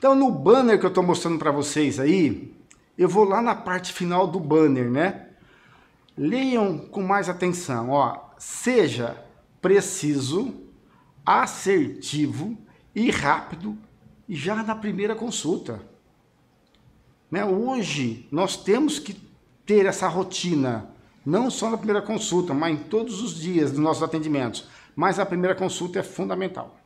Então no banner que eu estou mostrando para vocês aí, eu vou lá na parte final do banner, né? Leiam com mais atenção, ó. Seja preciso, assertivo e rápido já na primeira consulta. Né? Hoje nós temos que ter essa rotina, não só na primeira consulta, mas em todos os dias dos nossos atendimentos. Mas a primeira consulta é fundamental.